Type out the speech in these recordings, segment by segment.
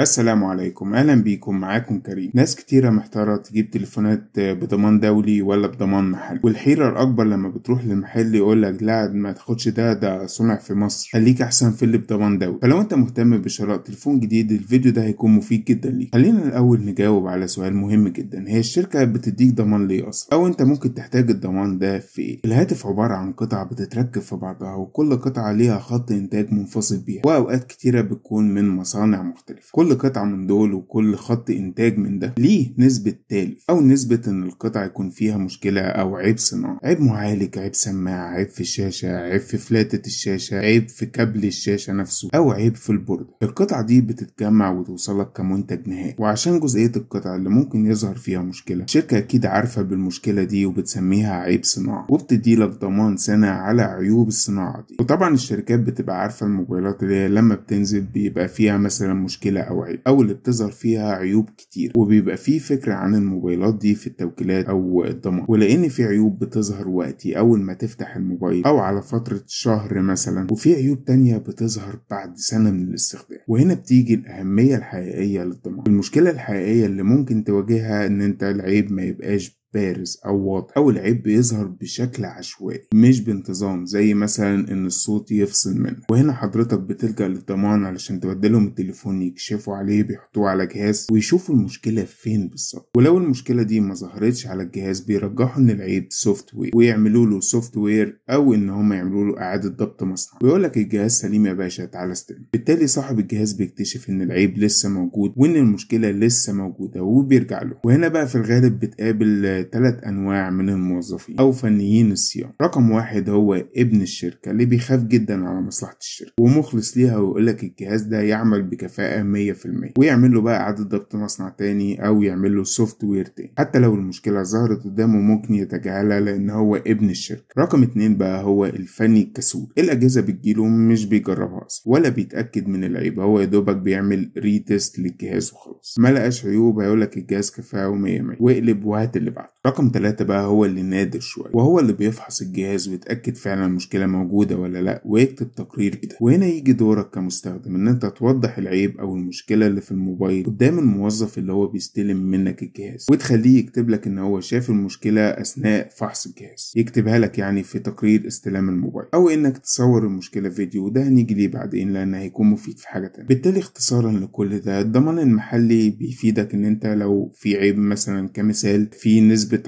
السلام عليكم اهلا بيكم معاكم كريم ناس كتيره محتاره تجيب تليفونات بضمان دولي ولا بضمان محلي والحيره الاكبر لما بتروح للمحل يقول لك لا ما تاخدش ده ده صنع في مصر خليك احسن في اللي بضمان دولي فلو انت مهتم بشراء تليفون جديد الفيديو ده هيكون مفيد جدا ليك خلينا الاول نجاوب على سؤال مهم جدا هي الشركه بتديك ضمان ليه اصلا او انت ممكن تحتاج الضمان ده في ايه الهاتف عباره عن قطع بتتركب في بعضها وكل قطعه ليها خط انتاج منفصل بيها واوقات كتيره بتكون من مصانع مختلفه كل قطعة من دول وكل خط إنتاج من ده ليه نسبة تالف أو نسبة إن القطعة يكون فيها مشكلة أو عيب صناعي عيب معالج عيب سماعة عيب في الشاشة عيب في فلاتة الشاشة عيب في كابل الشاشة نفسه أو عيب في البورد القطعة دي بتتجمع وتوصلك كمنتج نهائي وعشان جزئية القطعة اللي ممكن يظهر فيها مشكلة الشركة أكيد عارفة بالمشكلة دي وبتسميها عيب صناعة وبتدي لك ضمان سنة على عيوب الصناعة دي وطبعا الشركات بتبقى عارفة الموبايلات اللي لما بتنزل بيبقى فيها مثلا مشكلة أو أو اللي بتظهر فيها عيوب كتير وبيبقى فيه فكرة عن الموبايلات دي في التوكيلات أو الضمان ولأن في عيوب بتظهر وقتي أول ما تفتح الموبايل أو على فترة شهر مثلا وفي عيوب تانية بتظهر بعد سنة من الاستخدام وهنا بتيجي الأهمية الحقيقية للضمان المشكلة الحقيقية اللي ممكن تواجهها إن أنت العيب ما يبقاش بارز أو واضح أو العيب بيظهر بشكل عشوائي مش بانتظام زي مثلا إن الصوت يفصل منه وهنا حضرتك بتلجأ للضمان علشان تبدلهم التليفون يكشفوا عليه بيحطوه على جهاز ويشوفوا المشكلة فين بالظبط ولو المشكلة دي ما ظهرتش على الجهاز بيرجحوا إن العيب سوفت وير ويعملوا له سوفت وير أو إن هم يعملوا له إعادة ضبط مصنع ويقول لك الجهاز سليم يا باشا تعالى استلم بالتالي صاحب الجهاز بيكتشف إن العيب لسه موجود وإن المشكلة لسه موجودة وبيرجع له وهنا بقى في الغالب بتقابل تلات أنواع من الموظفين أو فنيين الصيانة رقم واحد هو ابن الشركة اللي بيخاف جدا على مصلحة الشركة ومخلص ليها ويقولك الجهاز ده يعمل بكفاءة 100% ويعمل له بقى إعادة ضبط مصنع تاني أو يعمل له سوفت وير تاني حتى لو المشكلة ظهرت قدامه ممكن يتجاهلها لأن هو ابن الشركة رقم اتنين بقى هو الفني الكسول الأجهزة بتجيله مش بيجربها أصلا ولا بيتأكد من العيب هو يا دوبك بيعمل ريتست للجهاز وخلاص ما لقاش عيوب هيقولك الجهاز كفاءه و100 واقلب وهات اللي بعده بتاعته رقم ثلاثة بقى هو اللي نادر شويه وهو اللي بيفحص الجهاز ويتاكد فعلا المشكله موجوده ولا لا ويكتب تقرير كده وهنا يجي دورك كمستخدم ان انت توضح العيب او المشكله اللي في الموبايل قدام الموظف اللي هو بيستلم منك الجهاز وتخليه يكتب لك ان هو شاف المشكله اثناء فحص الجهاز يكتبها لك يعني في تقرير استلام الموبايل او انك تصور المشكله فيديو وده هنيجي ليه بعدين لان هيكون مفيد في حاجه تانية بالتالي اختصارا لكل ده الضمان المحلي بيفيدك ان انت لو في عيب مثلا كمثال في نسبه بنسبة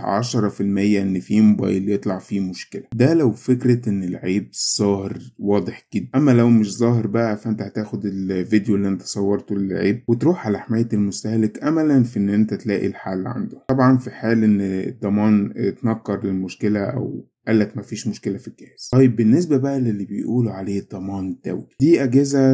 10% إن في موبايل يطلع فيه مشكلة ده لو فكرة إن العيب ظاهر واضح جدا أما لو مش ظاهر بقى فأنت هتاخد الفيديو اللي أنت صورته للعيب وتروح على حماية المستهلك أملا في إن أنت تلاقي الحل عنده طبعا في حال إن الضمان اتنكر للمشكلة أو قال لك مفيش مشكله في الجهاز طيب بالنسبه بقى للي بيقولوا عليه الضمان الدولي دي اجهزه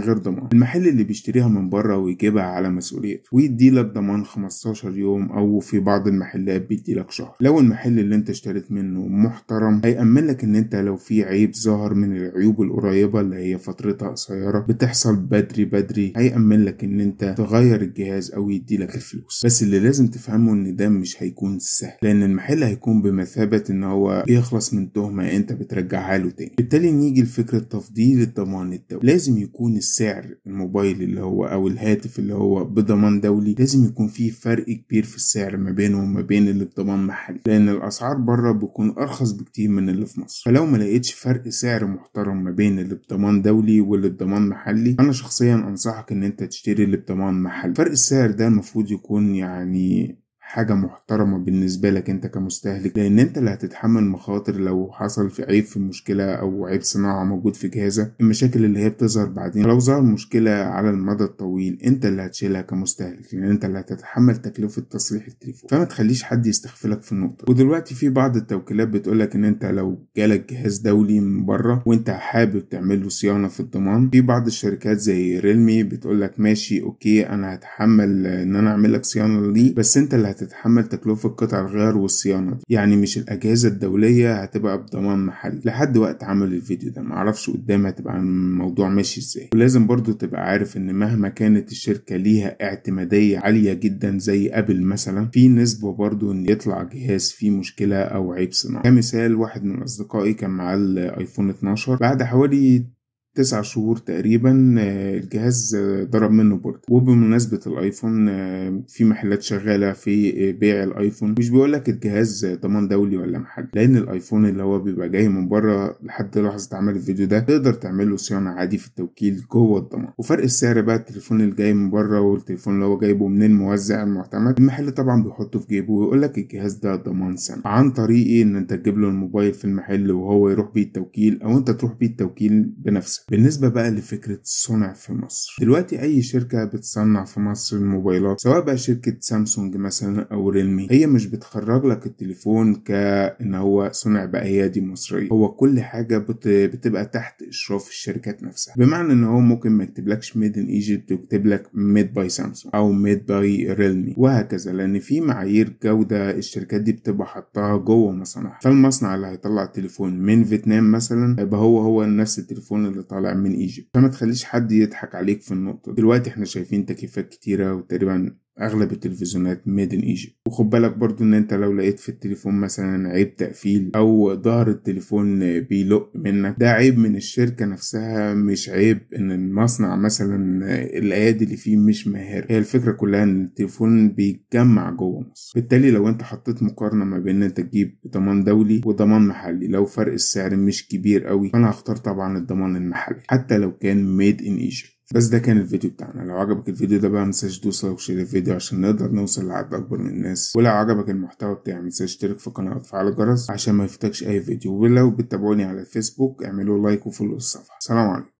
غير ضمان المحل اللي بيشتريها من بره ويجيبها على مسؤوليته ويدي لك ضمان 15 يوم او في بعض المحلات بيدي لك شهر لو المحل اللي انت اشتريت منه محترم هيأمن لك ان انت لو في عيب ظهر من العيوب القريبه اللي هي فترتها قصيره بتحصل بدري بدري هيأمن لك ان انت تغير الجهاز او يدي لك الفلوس بس اللي لازم تفهمه ان ده مش هيكون سهل لان المحل هيكون بمثابه ان هو بيخلص من تهمة انت بترجعها له تاني بالتالي نيجي لفكرة تفضيل الضمان الدولي لازم يكون السعر الموبايل اللي هو او الهاتف اللي هو بضمان دولي لازم يكون فيه فرق كبير في السعر ما بينه وما بين اللي بضمان محلي لان الاسعار بره بتكون ارخص بكتير من اللي في مصر فلو ما لقيتش فرق سعر محترم ما بين اللي بضمان دولي واللي بضمان محلي انا شخصيا انصحك ان انت تشتري اللي بضمان محلي فرق السعر ده المفروض يكون يعني حاجة محترمة بالنسبة لك انت كمستهلك لان انت اللي هتتحمل مخاطر لو حصل في عيب في المشكلة او عيب صناعة موجود في جهازك المشاكل اللي هي بتظهر بعدين لو ظهر مشكلة على المدى الطويل انت اللي هتشيلها كمستهلك لان انت اللي هتتحمل تكلفة تصليح التليفون فما تخليش حد يستغفلك في النقطة ودلوقتي في بعض التوكيلات بتقولك ان انت لو جالك جهاز دولي من بره وانت حابب تعمل له صيانة في الضمان في بعض الشركات زي ريلمي بتقولك ماشي اوكي انا هتحمل ان انا اعمل لك صيانة ليه بس انت اللي تتحمل تكلفة قطع الغيار والصيانة دي يعني مش الأجهزة الدولية هتبقى بضمان محلي لحد وقت عمل الفيديو ده معرفش قدام هتبقى الموضوع ماشي ازاي ولازم برضو تبقى عارف ان مهما كانت الشركة ليها اعتمادية عالية جدا زي ابل مثلا في نسبة برضو ان يطلع جهاز فيه مشكلة او عيب صناعي كمثال واحد من اصدقائي كان معاه الايفون 12 بعد حوالي تسع شهور تقريبا آه، الجهاز آه، ضرب منه برد وبمناسبة الايفون آه، في محلات شغالة في بيع الايفون مش بيقولك الجهاز ضمان دولي ولا محل لان الايفون اللي هو بيبقى جاي من بره لحد لحظة عمل الفيديو ده تقدر تعمل له صيانة عادي في التوكيل جوه الضمان وفرق السعر بقى التليفون اللي جاي من بره والتليفون اللي هو جايبه من الموزع المعتمد المحل طبعا بيحطه في جيبه ويقولك الجهاز ده ضمان سنة عن طريق ان انت تجيب له الموبايل في المحل وهو يروح بيه التوكيل او انت تروح بيه التوكيل بنفسك بالنسبة بقى لفكرة صنع في مصر دلوقتي أي شركة بتصنع في مصر الموبايلات سواء بقى شركة سامسونج مثلا أو ريلمي هي مش بتخرج لك التليفون كأن هو صنع بأيادي مصرية هو كل حاجة بت... بتبقى تحت إشراف الشركات نفسها بمعنى إن هو ممكن ما يكتبلكش ميد إن إيجيبت ويكتب لك ميد باي سامسونج أو ميد باي ريلمي وهكذا لأن في معايير جودة الشركات دي بتبقى حطاها جوه مصانعها فالمصنع اللي هيطلع التليفون من فيتنام مثلا هيبقى هو هو نفس التليفون اللي طالع من ايجيبت فما تخليش حد يضحك عليك في النقطة دلوقتي احنا شايفين تكييفات كتيرة وتقريبا اغلب التلفزيونات ميد ان ايجيبت وخد بالك برضو ان انت لو لقيت في التليفون مثلا عيب تقفيل او ظهر التليفون بيلق منك ده عيب من الشركة نفسها مش عيب ان المصنع مثلا الايادي اللي فيه مش ماهر هي الفكرة كلها ان التليفون بيتجمع جوه مصر بالتالي لو انت حطيت مقارنة ما بين انت تجيب ضمان دولي وضمان محلي لو فرق السعر مش كبير قوي فانا هختار طبعا الضمان المحلي حتى لو كان ميد ان ايجيبت بس ده كان الفيديو بتاعنا لو عجبك الفيديو ده بقى متنساش لايك وشير الفيديو عشان نقدر نوصل لعدد اكبر من الناس ولو عجبك المحتوى بتاعي متنساش تشترك في القناه وتفعل الجرس عشان ما يفوتكش اي فيديو ولو بتتابعوني على الفيسبوك اعملوا لايك وفولو الصفحه سلام عليكم